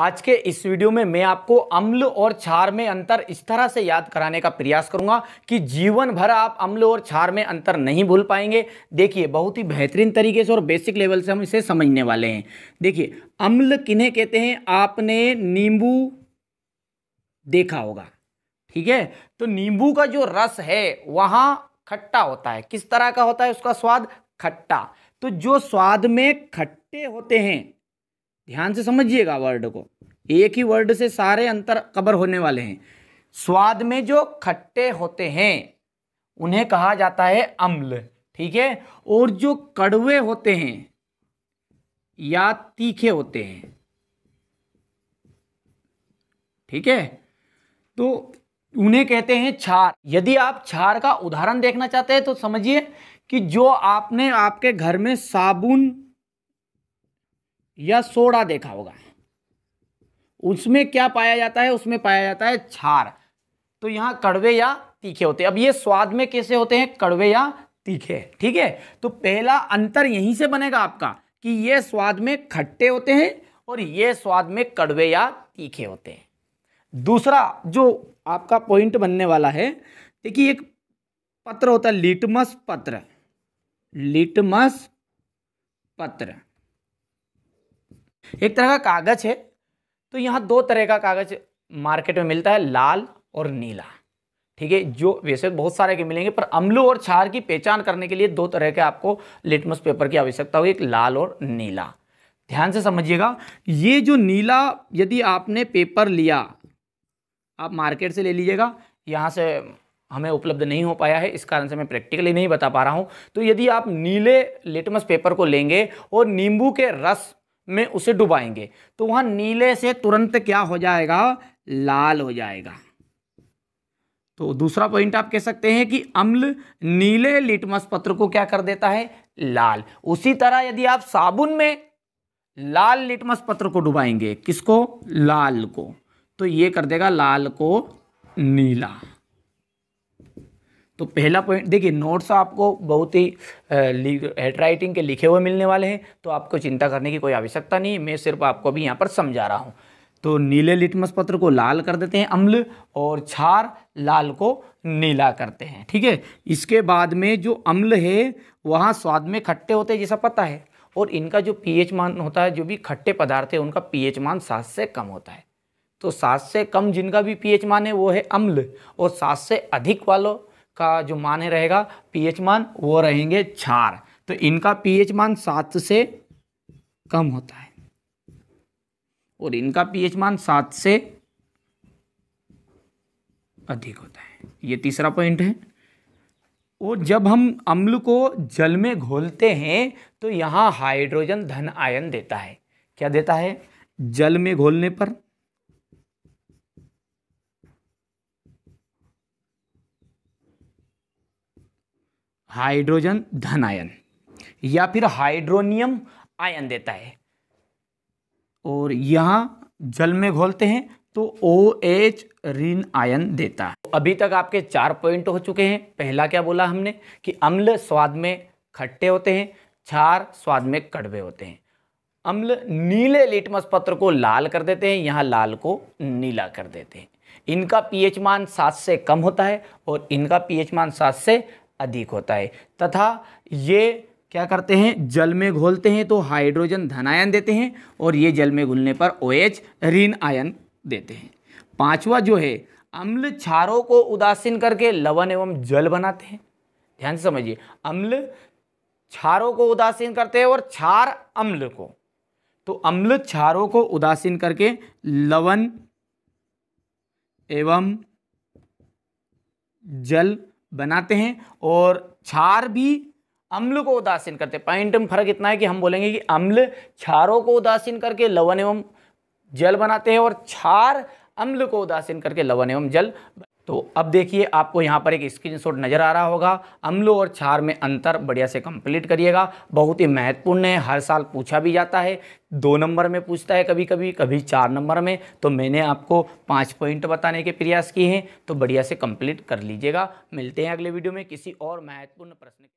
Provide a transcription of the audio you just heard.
आज के इस वीडियो में मैं आपको अम्ल और क्षार में अंतर इस तरह से याद कराने का प्रयास करूंगा कि जीवन भर आप अम्ल और क्षार में अंतर नहीं भूल पाएंगे देखिए बहुत ही बेहतरीन तरीके से और बेसिक लेवल से हम इसे समझने वाले हैं देखिए अम्ल किन्हें कहते हैं आपने नींबू देखा होगा ठीक है तो नींबू का जो रस है वहाँ खट्टा होता है किस तरह का होता है उसका स्वाद खट्टा तो जो स्वाद में खट्टे होते हैं ध्यान से समझिएगा वर्ड को एक ही वर्ड से सारे अंतर कबर होने वाले हैं स्वाद में जो खट्टे होते हैं उन्हें कहा जाता है अम्ल ठीक है और जो कड़वे होते हैं या तीखे होते हैं ठीक है तो उन्हें कहते हैं छार यदि आप छार का उदाहरण देखना चाहते हैं तो समझिए कि जो आपने आपके घर में साबुन या सोडा देखा होगा उसमें क्या पाया जाता है उसमें पाया जाता है छार तो यहां कड़वे या तीखे होते हैं अब ये स्वाद में कैसे होते हैं कड़वे या तीखे ठीक है तो पहला अंतर यहीं से बनेगा आपका कि ये स्वाद में खट्टे होते हैं और ये स्वाद में कड़वे या तीखे होते हैं दूसरा जो आपका पॉइंट बनने वाला है देखिए एक पत्र होता है लिटमस पत्र लिटमस पत्र एक तरह का कागज है तो यहाँ दो तरह का कागज मार्केट में मिलता है लाल और नीला ठीक है जो वैसे बहुत सारे के मिलेंगे पर अम्लू और छार की पहचान करने के लिए दो तरह के आपको लिटमस पेपर की आवश्यकता होगी एक लाल और नीला ध्यान से समझिएगा ये जो नीला यदि आपने पेपर लिया आप मार्केट से ले लीजिएगा यहाँ से हमें उपलब्ध नहीं हो पाया है इस कारण से मैं प्रैक्टिकली नहीं बता पा रहा हूँ तो यदि आप नीले लिटमस पेपर को लेंगे और नींबू के रस में उसे डुबाएंगे तो वहां नीले से तुरंत क्या हो जाएगा लाल हो जाएगा तो दूसरा पॉइंट आप कह सकते हैं कि अम्ल नीले लिटमस पत्र को क्या कर देता है लाल उसी तरह यदि आप साबुन में लाल लिटमस पत्र को डुबाएंगे किसको लाल को तो ये कर देगा लाल को नीला तो पहला पॉइंट देखिए नोट्स आपको बहुत ही हेड राइटिंग के लिखे हुए मिलने वाले हैं तो आपको चिंता करने की कोई आवश्यकता नहीं मैं सिर्फ आपको अभी यहाँ पर समझा रहा हूँ तो नीले लिटमस पत्र को लाल कर देते हैं अम्ल और छार लाल को नीला करते हैं ठीक है इसके बाद में जो अम्ल है वहाँ स्वाद में खट्टे होते हैं जैसा पता है और इनका जो पीएच मान होता है जो भी खट्टे पदार्थ है उनका पीएच मान सात से कम होता है तो सात से कम जिनका भी पीएच मान है वो है अम्ल और सात से अधिक वालों का जो मान है रहेगा पीएच मान वो रहेंगे चार तो इनका पीएच मान सात से कम होता है और इनका पीएच मान सात से अधिक होता है ये तीसरा पॉइंट है और जब हम अम्ल को जल में घोलते हैं तो यहाँ हाइड्रोजन धन आयन देता है क्या देता है जल में घोलने पर हाइड्रोजन धन आयन या फिर हाइड्रोनियम आयन देता है और यहाँ जल में घोलते हैं तो ओ एच ऋण आयन देता है तो अभी तक आपके चार पॉइंट हो चुके हैं पहला क्या बोला हमने कि अम्ल स्वाद में खट्टे होते हैं क्षार स्वाद में कड़वे होते हैं अम्ल नीले लिटमस पत्र को लाल कर देते हैं यहाँ लाल को नीला कर देते हैं इनका पीएच मान सात से कम होता है और इनका पीएच मान सात से अधिक होता है तथा ये क्या करते हैं जल में घोलते हैं तो हाइड्रोजन धनायन देते हैं और ये जल में घुलने पर ओ एच ऋण आयन देते हैं पांचवा जो है अम्ल क्षारों को उदासीन करके लवण एवं जल बनाते हैं ध्यान से समझिए अम्ल क्षारों को उदासीन करते हैं और क्षार अम्ल को तो अम्ल क्षारों को उदासीन करके लवण एवं जल बनाते हैं और क्षार भी अम्ल को उदासीन करते हैं पॉइंट में फर्क इतना है कि हम बोलेंगे कि अम्ल क्षारों को उदासीन करके लवण एवं जल बनाते हैं और क्षार अम्ल को उदासीन करके लवण एवं जल तो अब देखिए आपको यहाँ पर एक स्क्रीनशॉट नज़र आ रहा होगा अम्लो और छार में अंतर बढ़िया से कंप्लीट करिएगा बहुत ही महत्वपूर्ण है हर साल पूछा भी जाता है दो नंबर में पूछता है कभी कभी कभी चार नंबर में तो मैंने आपको पाँच पॉइंट बताने के प्रयास किए हैं तो बढ़िया से कंप्लीट कर लीजिएगा मिलते हैं अगले वीडियो में किसी और महत्वपूर्ण प्रश्न